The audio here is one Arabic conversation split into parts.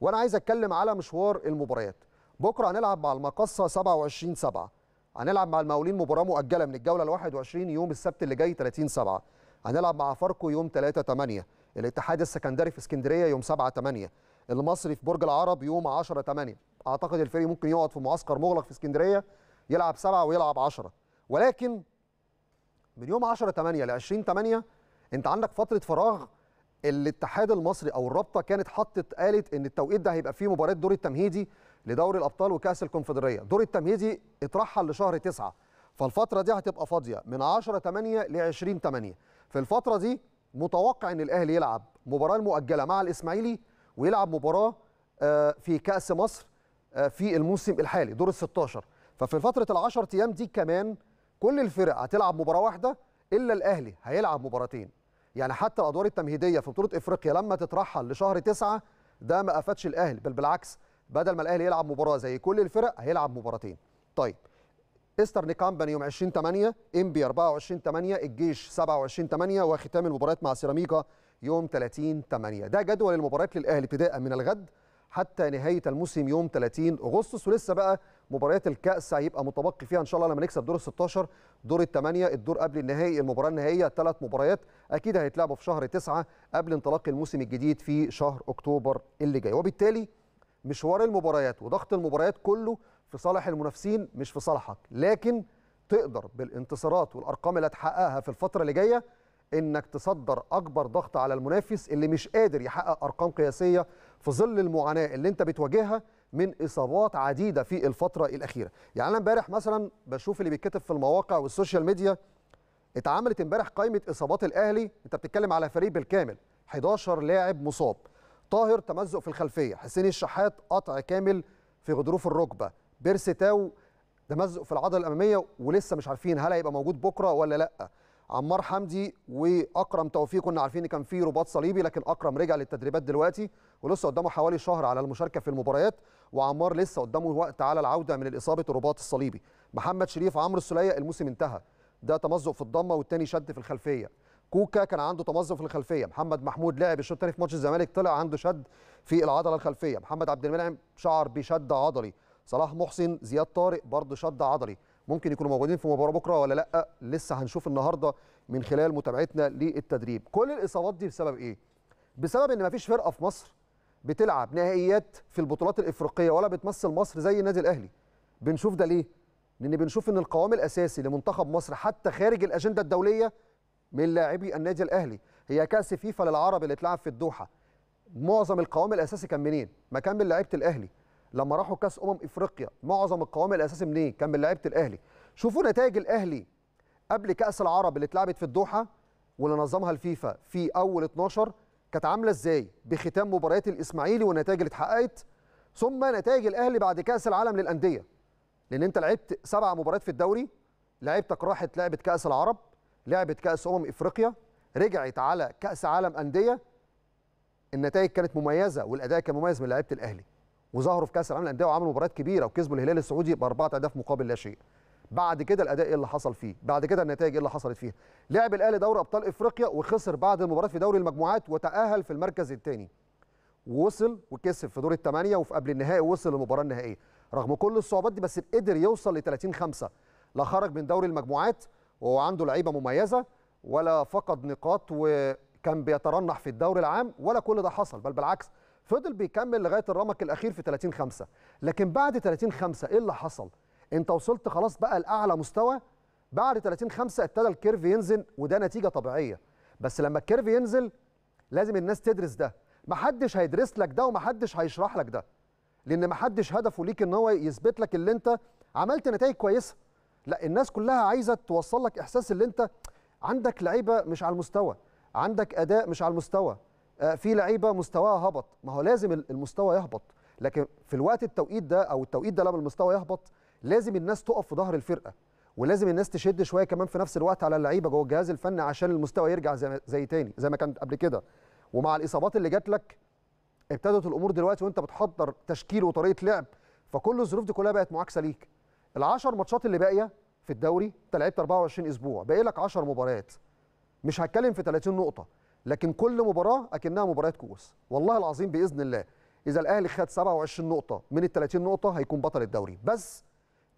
وانا عايز اتكلم على مشوار المباريات بكره هنلعب مع المقصه 27 7 هنلعب مع المقاولين مباراه مؤجله من الجوله ال 21 يوم السبت اللي جاي 30 7 هنلعب مع فاركو يوم 3 8 الاتحاد السكندري في اسكندريه يوم 7 8 المصري في برج العرب يوم 10 8 اعتقد الفريق ممكن يقعد في معسكر مغلق في اسكندريه يلعب 7 ويلعب 10 ولكن من يوم 10 8 ل 20 8 انت عندك فتره فراغ الاتحاد المصري او الرابطه كانت حطت قالت ان التوقيت ده هيبقى فيه مباراه دور التمهيدي لدوري الابطال وكاس الكونفدراليه دور التمهيدي اترحل لشهر 9 فالفتره دي هتبقى فاضيه من 10 8 ل 20 8 في الفتره دي متوقع ان الاهلي يلعب مباراه مؤجله مع الاسماعيلي ويلعب مباراه آه، في كاس مصر آه، في الموسم الحالي دور ال 16 ففي فتره ال 10 ايام دي كمان كل الفرق هتلعب مباراه واحده الا الاهلي هيلعب مباراتين يعني حتى الادوار التمهيديه في بطوله افريقيا لما تترحل لشهر تسعة ده ما افادش الاهلي بل بالعكس بدل ما الاهلي يلعب مباراه زي كل الفرق هيلعب مباراتين طيب استرن كامباني يوم 20 8 ام بي 24 8 الجيش 27 8 وختام المباريات مع سيراميكا يوم 30 8 ده جدول المباريات للاهلي ابتداء من الغد حتى نهايه الموسم يوم 30 اغسطس ولسه بقى مباريات الكاس هيبقى متبقي فيها ان شاء الله لما نكسب دور ال 16 دور الثمانيه الدور قبل النهائي المباراه النهائيه ثلاث مباريات اكيد هيتلعبوا في شهر تسعة قبل انطلاق الموسم الجديد في شهر اكتوبر اللي جاي وبالتالي مشوار المباريات وضغط المباريات كله في صالح المنافسين مش في صالحك لكن تقدر بالانتصارات والارقام اللي هتحققها في الفتره اللي جايه انك تصدر اكبر ضغط على المنافس اللي مش قادر يحقق ارقام قياسيه في ظل المعاناه اللي انت بتواجهها من اصابات عديده في الفتره الاخيره يعني انا امبارح مثلا بشوف اللي بيتكتب في المواقع والسوشيال ميديا اتعملت امبارح قائمه اصابات الاهلي انت بتتكلم على فريق بالكامل 11 لاعب مصاب طاهر تمزق في الخلفيه حسين الشحات قطع كامل في غضروف الركبه بيرسي تاو تمزق في العضله الاماميه ولسه مش عارفين هل هيبقى موجود بكره ولا لا عمار حمدي واكرم توفيق كنا عارفين ان كان في رباط صليبي لكن اكرم رجع للتدريبات دلوقتي ولسه قدامه حوالي شهر على المشاركه في المباريات وعمار لسه قدامه وقت على العوده من الاصابه الرباط الصليبي محمد شريف عمرو السليه الموسم انتهى ده تمزق في الضمه والتاني شد في الخلفيه كوكا كان عنده تمزق في الخلفيه محمد محمود لعب الشوط الثاني في ماتش الزمالك طلع عنده شد في العضله الخلفيه محمد عبد المنعم شعر بشد عضلي صلاح محسن زياد طارق برضه شد عضلي ممكن يكونوا موجودين في مباراه بكره ولا لا لسه هنشوف النهارده من خلال متابعتنا للتدريب كل الاصابات دي بسبب ايه بسبب ان مفيش فرقه في مصر بتلعب نهائيات في البطولات الافريقيه ولا بتمثل مصر زي النادي الاهلي بنشوف ده ليه لان بنشوف ان القوام الاساسي لمنتخب مصر حتى خارج الاجنده الدوليه من لاعبي النادي الاهلي هي كاس فيفا للعرب اللي اتلعب في الدوحه معظم القوام الاساسي كان منين ما كان من لعيبه الاهلي لما راحوا كاس امم افريقيا معظم القوام الاساسي منين كان من لعيبه الاهلي شوفوا نتائج الاهلي قبل كاس العرب اللي اتلعبت في الدوحه واللي نظمها الفيفا في اول 12 كانت عامله ازاي بختام مباريات الاسماعيلي والنتائج اللي اتحققت ثم نتائج الاهلي بعد كاس العالم للانديه لان انت لعبت سبع مباريات في الدوري لعيبتك راحت لعبت كاس العرب لعبت كاس امم افريقيا رجعت على كاس عالم انديه النتائج كانت مميزه والاداء كان مميز من لعيبه الاهلي وظهروا في كاس العالم للانديه وعملوا مباريات كبيره وكسبوا الهلال السعودي باربعه اهداف مقابل لا شيء بعد كده الاداء ايه اللي حصل فيه بعد كده النتائج ايه اللي حصلت فيها لعب الاهلي دوري ابطال افريقيا وخسر بعد المباراه في دوري المجموعات وتاهل في المركز الثاني ووصل وكسب في دور الثمانيه وفي قبل النهائي وصل للمباراه النهائيه رغم كل الصعوبات دي بس قدر يوصل ل 30 5 لا خرج من دوري المجموعات وهو عنده لعيبه مميزه ولا فقد نقاط وكان بيترنح في الدوري العام ولا كل ده حصل بل بالعكس فضل بيكمل لغايه الرمق الاخير في 30 5 لكن بعد 30 5 ايه اللي حصل انت وصلت خلاص بقى لاعلى مستوى بعد 30 5 ابتدى الكيرف ينزل وده نتيجه طبيعيه بس لما الكيرف ينزل لازم الناس تدرس ده محدش هيدرس لك ده ومحدش هيشرح لك ده لان محدش هدفه ليك ان هو يثبت لك اللي انت عملت نتائج كويسه لا الناس كلها عايزه توصل لك احساس اللي انت عندك لعيبه مش على المستوى عندك اداء مش على المستوى آه، في لعيبه مستواها هبط ما هو لازم المستوى يهبط لكن في الوقت التوقيت ده او التوقيت ده لما المستوى يهبط لازم الناس تقف في ظهر الفرقه ولازم الناس تشد شويه كمان في نفس الوقت على اللعيبه جوه الجهاز الفني عشان المستوى يرجع زي, زي تاني زي ما كان قبل كده ومع الاصابات اللي جات لك ابتدت الامور دلوقتي وانت بتحضر تشكيل وطريقه لعب فكل الظروف دي كلها بقت معاكسه ليك ال10 ماتشات اللي باقيه في الدوري انت لعبت 24 اسبوع باقي لك 10 مباريات مش هتكلم في 30 نقطه لكن كل مباراه اكنها مباريات كؤوس والله العظيم باذن الله اذا الاهلي خد 27 نقطه من ال 30 نقطه هيكون بطل الدوري بس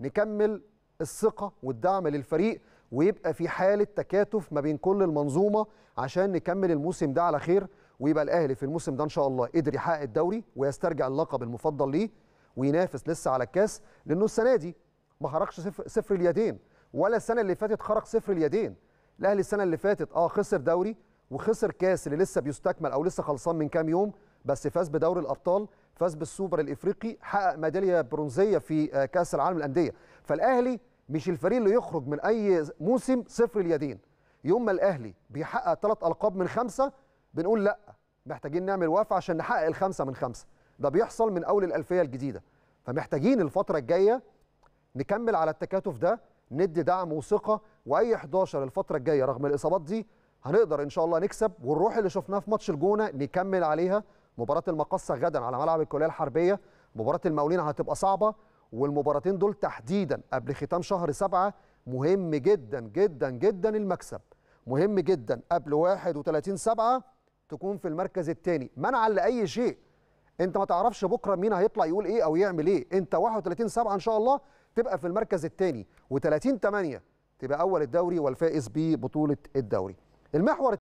نكمل الثقه والدعم للفريق ويبقى في حاله تكاتف ما بين كل المنظومه عشان نكمل الموسم ده على خير ويبقى الاهلي في الموسم ده ان شاء الله قدر يحقق الدوري ويسترجع اللقب المفضل ليه وينافس لسه على الكاس لانه السنه دي ما خرجش صفر, صفر اليدين ولا السنه اللي فاتت خرج صفر اليدين الاهلي السنه اللي فاتت اه خسر دوري وخسر كاس اللي لسه بيستكمل او لسه خلصان من كام يوم بس فاز بدوري الابطال فاز بالسوبر الافريقي حقق ميداليه برونزيه في آه، كاس العالم للانديه فالاهلي مش الفريق اللي يخرج من اي موسم صفر اليدين يوم ما الاهلي بيحقق ثلاث القاب من خمسه بنقول لا محتاجين نعمل وقفه عشان نحقق الخمسه من خمسه ده بيحصل من اول الالفيه الجديده فمحتاجين الفتره الجايه نكمل على التكاتف ده ندي دعم وثقه واي 11 الفتره الجايه رغم الاصابات دي هنقدر ان شاء الله نكسب والروح اللي شفناها في ماتش الجونه نكمل عليها مباراه المقصه غدا على ملعب الكليه الحربيه مباراه المقاولين هتبقى صعبه والمباراتين دول تحديدا قبل ختام شهر سبعة مهم جدا جدا جدا المكسب مهم جدا قبل 31 سبعة تكون في المركز الثاني منعا لاي شيء انت ما تعرفش بكره مين هيطلع يقول ايه او يعمل ايه انت 31 سبعة ان شاء الله تبقى في المركز الثاني و30 8 تبقى اول الدوري والفائز ببطوله الدوري المحور